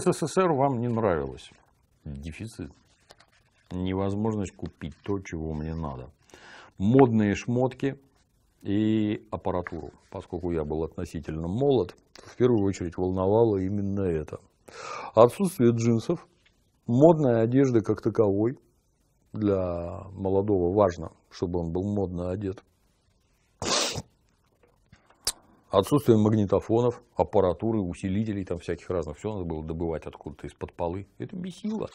СССР вам не нравилось? Дефицит. Невозможность купить то, чего мне надо. Модные шмотки и аппаратуру. Поскольку я был относительно молод, в первую очередь волновало именно это. Отсутствие джинсов, модная одежда как таковой для молодого важно, чтобы он был модно одет. Отсутствие магнитофонов, аппаратуры, усилителей там всяких разных. Все надо было добывать откуда-то из-под полы. Это бесило.